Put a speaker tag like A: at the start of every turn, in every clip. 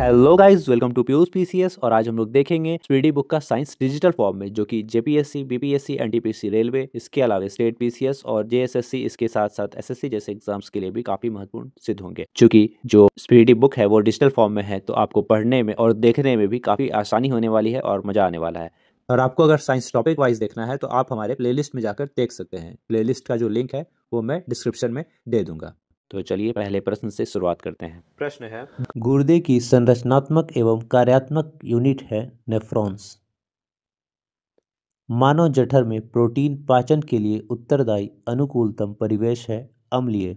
A: hello guys welcome to Piyush PCS और आज हम लोग देखेंगे स्पीडी बुक का साइंस डिजिटल फॉर्म में जो कि जेपीएससी बीपीएससी एनटीपीसी रेलवे इसके अलावा स्टेट पीसीएस और जेएसएससी इसके साथ साथ एसएससी जैसे एग्जाम्स के लिए भी काफी महत्वपूर्ण सिद्ध होंगे क्योंकि जो स्पीडी बुक है वो डिजिटल फॉर्म में है तो आपको पढ़ने में और देखने में भी काफी आसानी होने वाली है और मजा आने वाला है और आपको अगर साइंस टॉपिक वाइज देखना है तो आप हमारे प्ले में जाकर देख सकते हैं प्ले का जो लिंक है वो मैं डिस्क्रिप्शन में दे दूंगा तो चलिए पहले प्रश्न से शुरुआत करते हैं प्रश्न है गुर्दे की संरचनात्मक एवं कार्यात्मक यूनिट है नेफ्रॉन्स मानव जठर में प्रोटीन पाचन के लिए उत्तरदायी अनुकूलतम परिवेश है अम्लीय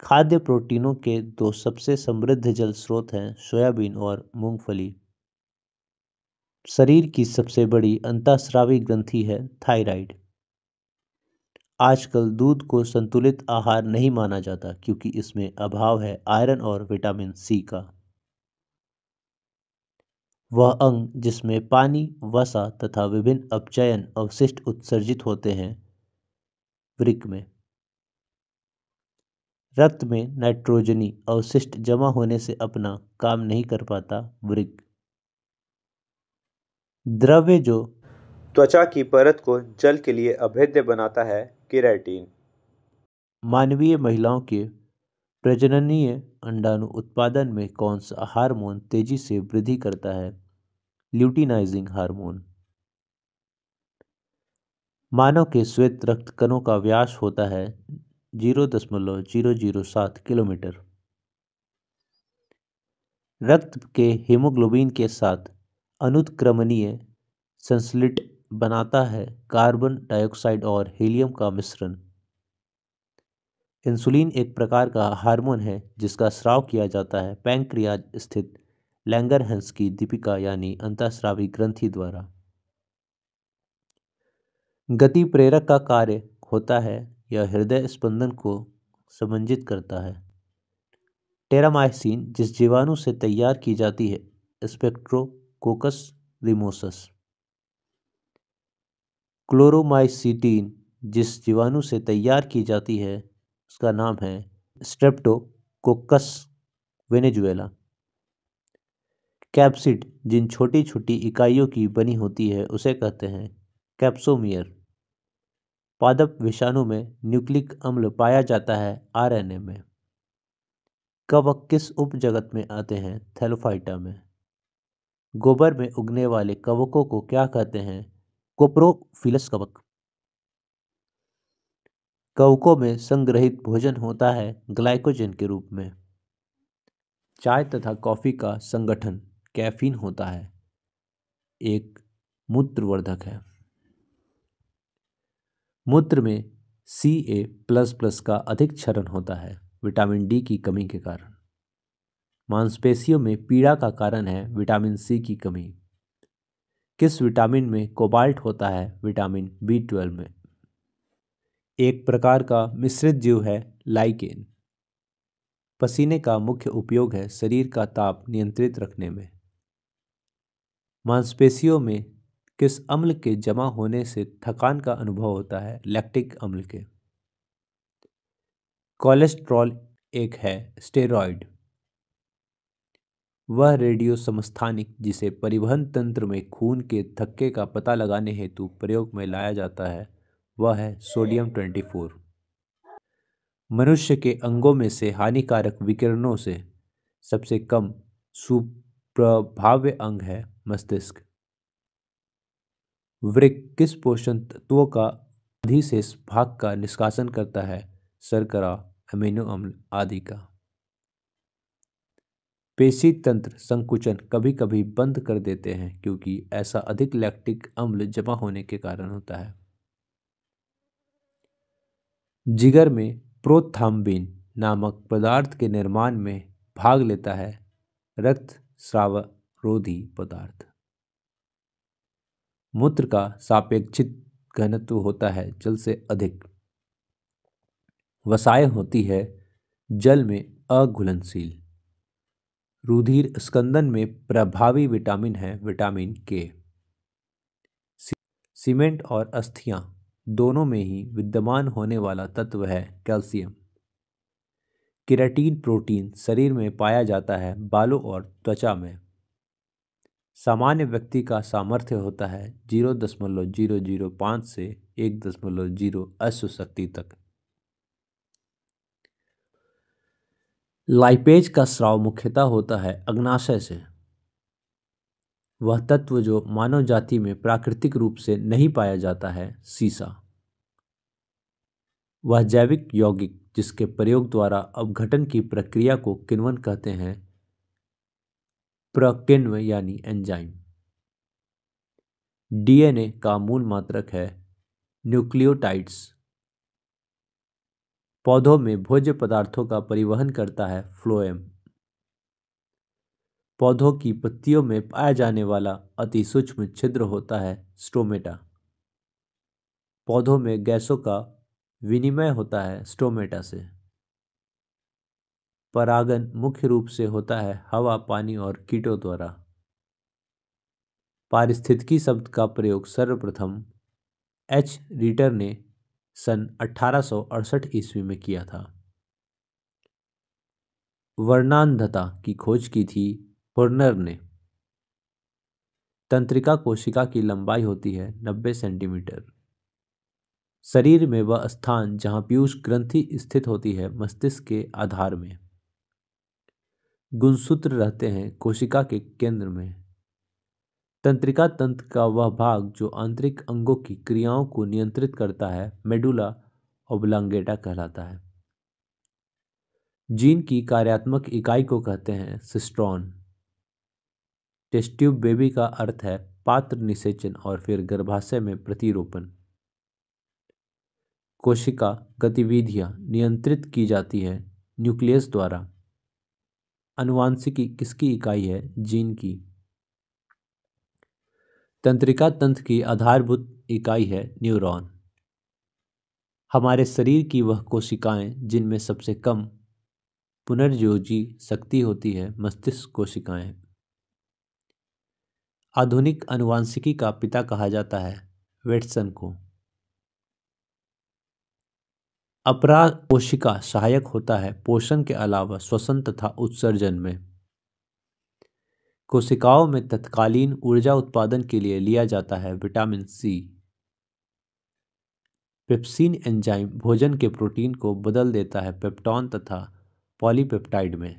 A: खाद्य प्रोटीनों के दो सबसे समृद्ध जल स्रोत हैं सोयाबीन और मूंगफली शरीर की सबसे बड़ी अंतःस्रावी ग्रंथि है थायराइड आजकल दूध को संतुलित आहार नहीं माना जाता क्योंकि इसमें अभाव है आयरन और विटामिन सी का वह अंग जिसमें पानी वसा तथा विभिन्न अपचयन अवशिष्ट उत्सर्जित होते हैं वृक में रक्त में नाइट्रोजनी अवशिष्ट जमा होने से अपना काम नहीं कर पाता वृक द्रव्य जो त्वचा की परत को जल के लिए अभेद्य बनाता है केराटीन मानवीय महिलाओं के प्रजननीय अंडाणु उत्पादन में कौन सा हार्मोन तेजी से वृद्धि करता है ल्यूटिनाइजिंग हार्मोन मानव के श्वेत रक्त कणों का व्यास होता है जीरो दशमलव जीरो जीरो सात किलोमीटर रक्त के हीमोग्लोबिन के साथ अनुत्क्रमणीय संश्लिट बनाता है कार्बन डाइऑक्साइड और हीलियम का मिश्रण इंसुलिन एक प्रकार का हार्मोन है जिसका स्राव किया जाता है पैंक्रियाज स्थित लैंगरहंस की दीपिका यानी अंतःस्रावी ग्रंथि द्वारा गति प्रेरक का कार्य होता है यह हृदय स्पंदन को समंजित करता है टेरामाइसिन जिस जीवाणु से तैयार की जाती है स्पेक्ट्रोकोकस रिमोसस क्लोरोमाइसिटीन जिस जीवाणु से तैयार की जाती है उसका नाम है स्ट्रेप्टोकोकस वेनेजुएला कैप्सिड जिन छोटी छोटी इकाइयों की बनी होती है उसे कहते हैं कैप्सोमियर पादप विषाणु में न्यूक्लिक अम्ल पाया जाता है आरएनए में कवक किस उपजगत में आते हैं थैलोफाइटा में गोबर में उगने वाले कवकों को क्या कहते हैं कोप्रोफिलस कवक कवकों में संग्रहित भोजन होता है ग्लाइकोजन के रूप में चाय तथा कॉफ़ी का संगठन कैफीन होता है एक मूत्रवर्धक है मूत्र में सी ए प्लस प्लस का अधिक क्षरण होता है विटामिन डी की कमी के कारण मांसपेशियों में पीड़ा का कारण है विटामिन सी की कमी किस विटामिन में कोबाल्ट होता है विटामिन बी ट्वेल्व में एक प्रकार का मिश्रित जीव है लाइकेन पसीने का मुख्य उपयोग है शरीर का ताप नियंत्रित रखने में मांसपेशियों में किस अम्ल के जमा होने से थकान का अनुभव होता है लैक्टिक अम्ल के कोलेस्ट्रॉल एक है स्टेरॉयड वह रेडियो समस्थानिक जिसे परिवहन तंत्र में खून के थक्के का पता लगाने हेतु प्रयोग में लाया जाता है वह है सोडियम ट्वेंटी फोर मनुष्य के अंगों में से हानिकारक विकिरणों से सबसे कम सुप्रभाव्य अंग है मस्तिष्क वृक किस पोषण तत्वों का अधिशेष भाग का निष्कासन करता है सरकरा अमीनो अम्ल आदि का पेशी तंत्र संकुचन कभी कभी बंद कर देते हैं क्योंकि ऐसा अधिक लैक्टिक अम्ल जमा होने के कारण होता है जिगर में प्रोथाम्बिन नामक पदार्थ के निर्माण में भाग लेता है रक्त स्राव रोधी पदार्थ मूत्र का सापेक्षित घनत्व होता है जल से अधिक वसाएं होती है जल में अघुलनशील रुधिर स्कंदन में प्रभावी विटामिन है विटामिन के सीमेंट और अस्थियां दोनों में ही विद्यमान होने वाला तत्व है कैल्शियम केराटीन प्रोटीन शरीर में पाया जाता है बालों और त्वचा में सामान्य व्यक्ति का सामर्थ्य होता है जीरो दशमलव जीरो जीरो पाँच से एक दशमलव जीरो अश्व शक्ति तक लाइपेज का स्राव मुख्यतः होता है अग्नाशय से वह तत्व जो मानव जाति में प्राकृतिक रूप से नहीं पाया जाता है सीसा वह जैविक यौगिक जिसके प्रयोग द्वारा अवघटन की प्रक्रिया को किन्वन कहते हैं प्रकिन्व यानी एंजाइम डीएनए का मूल मात्रक है न्यूक्लियोटाइड्स पौधों में भोज्य पदार्थों का परिवहन करता है फ्लोएम पौधों की पत्तियों में पाया जाने वाला अति सूक्ष्म छिद्र होता है स्टोमेटा पौधों में गैसों का विनिमय होता है स्टोमेटा से परागन मुख्य रूप से होता है हवा पानी और कीटों द्वारा पारिस्थितिकी शब्द का प्रयोग सर्वप्रथम एच रीटर ने सन अठारह ईस्वी में किया था वर्णांधता की खोज की थी फुर्नर ने तंत्रिका कोशिका की लंबाई होती है 90 सेंटीमीटर शरीर में वह स्थान जहां पीयूष ग्रंथि स्थित होती है मस्तिष्क के आधार में गुणसूत्र रहते हैं कोशिका के केंद्र में तंत्रिका तंत्र का वह भाग जो आंतरिक अंगों की क्रियाओं को नियंत्रित करता है मेडुला ओब्लांगेटा कहलाता है जीन की कार्यात्मक इकाई को कहते हैं सिस्ट्रॉन टेस्ट्यूब बेबी का अर्थ है पात्र निषेचन और फिर गर्भाशय में प्रतिरोपण कोशिका गतिविधियां नियंत्रित की जाती है न्यूक्लियस द्वारा अनुवांशिकी किसकी इकाई है जीन की तंत्रिका तंत्र की आधारभूत इकाई है न्यूरॉन हमारे शरीर की वह कोशिकाएं जिनमें सबसे कम पुनर्जोजी शक्ति होती है मस्तिष्क कोशिकाएं आधुनिक अनुवांशिकी का पिता कहा जाता है वेटसन को अपरा कोशिका सहायक होता है पोषण के अलावा श्वसन तथा उत्सर्जन में कोशिकाओं में तत्कालीन ऊर्जा उत्पादन के लिए लिया जाता है विटामिन सी पेप्सिन एंजाइम भोजन के प्रोटीन को बदल देता है पेप्टॉन तथा पॉलीपेप्टाइड में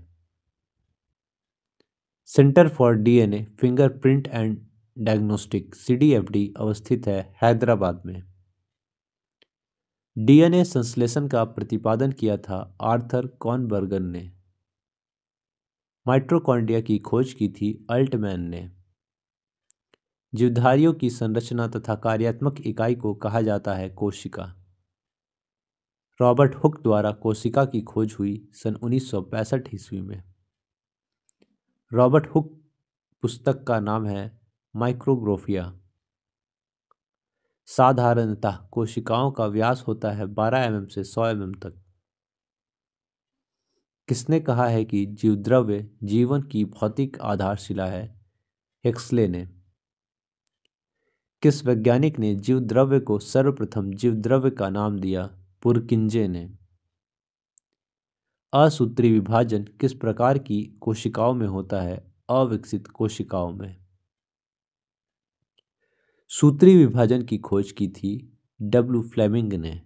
A: centre for DNA fingerprint and diagnostic CDFD अवस्थित है हैदराबाद में डीएनए संश्लेषण का प्रतिपादन किया था आर्थर कॉनबर्गर ने माइट्रोकॉन्डिया की खोज की थी अल्टमैन ने जीवधारियों की संरचना तथा कार्यात्मक इकाई को कहा जाता है कोशिका रॉबर्ट हुक द्वारा कोशिका की खोज हुई सन उन्नीस ईस्वी में रॉबर्ट हुक पुस्तक का नाम है माइक्रोग्रोफिया साधारणतः कोशिकाओं का व्यास होता है 12 एम mm से 100 एम mm तक किसने कहा है कि जीवद्रव्य जीवन की भौतिक आधारशिला है हेक्सले ने किस वैज्ञानिक ने जीवद्रव्य को सर्वप्रथम जीवद्रव्य का नाम दिया पुरकिंजे ने असूत्री विभाजन किस प्रकार की कोशिकाओं में होता है अविकसित कोशिकाओं में सूत्री विभाजन की खोज की थी डब्ल्यू फ्लेमिंग ने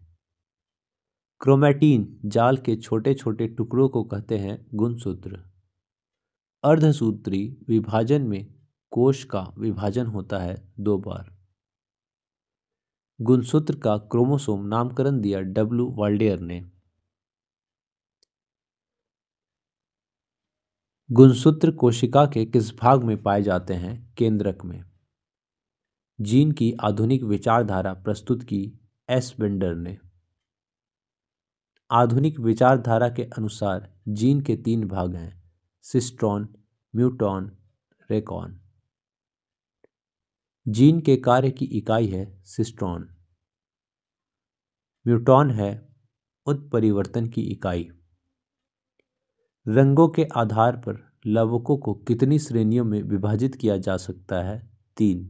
A: क्रोमैटीन जाल के छोटे छोटे टुकड़ों को कहते हैं गुणसूत्र अर्धसूत्री विभाजन में कोश का विभाजन होता है दो बार गुणसूत्र का क्रोमोसोम नामकरण दिया डब्ल्यू वाल्डेयर ने गुणसूत्र कोशिका के किस भाग में पाए जाते हैं केंद्रक में जीन की आधुनिक विचारधारा प्रस्तुत की एस बेंडर ने आधुनिक विचारधारा के अनुसार जीन के तीन भाग हैं सिस्ट्रॉन म्यूटॉन रेकॉन जीन के कार्य की इकाई है सिस्ट्रॉन म्यूटॉन है उत्परिवर्तन की इकाई रंगों के आधार पर लवकों को कितनी श्रेणियों में विभाजित किया जा सकता है तीन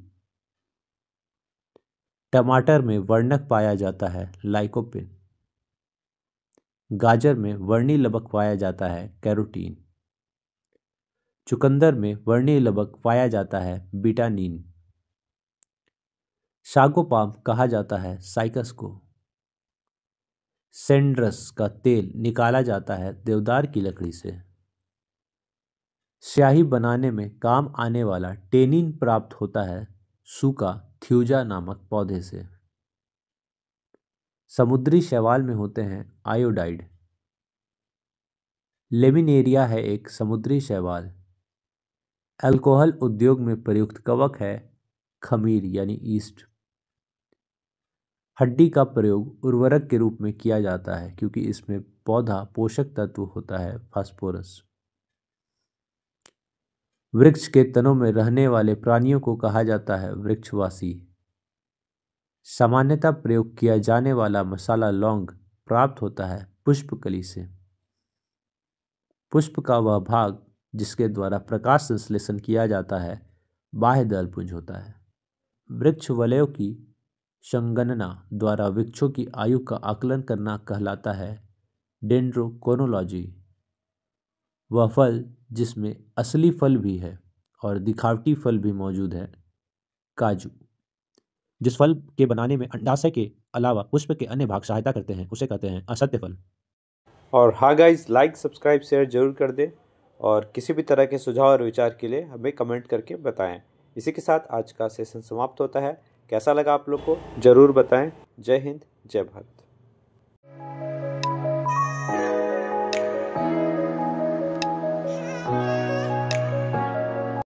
A: टमाटर में वर्णक पाया जाता है लाइकोपिन गाजर में वर्णी लबक पाया जाता है कैरोटीन चुकंदर में वर्णी लबक पाया जाता है बीटानीन शागोपाम कहा जाता है साइकस को सेंड्रस का तेल निकाला जाता है देवदार की लकड़ी से स्याही बनाने में काम आने वाला टेनिन प्राप्त होता है सूखा थ्यूजा नामक पौधे से समुद्री शैवाल में होते हैं आयोडाइड लेमिनेरिया है एक समुद्री शैवाल अल्कोहल उद्योग में प्रयुक्त कवक है खमीर यानी ईस्ट हड्डी का प्रयोग उर्वरक के रूप में किया जाता है क्योंकि इसमें पौधा पोषक तत्व होता है फास्फोरस वृक्ष के तनों में रहने वाले प्राणियों को कहा जाता है वृक्षवासी सामान्यतः प्रयोग किया जाने वाला मसाला लौंग प्राप्त होता है पुष्पकली से पुष्प का वह भाग जिसके द्वारा प्रकाश संश्लेषण किया जाता है बाह्य दलपुंज होता है वृक्ष वलयों की संगणना द्वारा वृक्षों की आयु का आकलन करना कहलाता है डेंड्रोकोनोलॉजी वह फल जिसमें असली फल भी है और दिखावटी फल भी मौजूद है काजू जिस फल के बनाने में अंडाशय के अलावा पुष्प के अन्य भाग सहायता करते हैं उसे कहते हैं असत्य फल और हाँ गाइज लाइक सब्सक्राइब शेयर जरूर कर दें और किसी भी तरह के सुझाव और विचार के लिए हमें कमेंट करके बताएं इसी के साथ आज का सेशन समाप्त होता है कैसा लगा आप लोग को ज़रूर बताएं जय हिंद जय भारत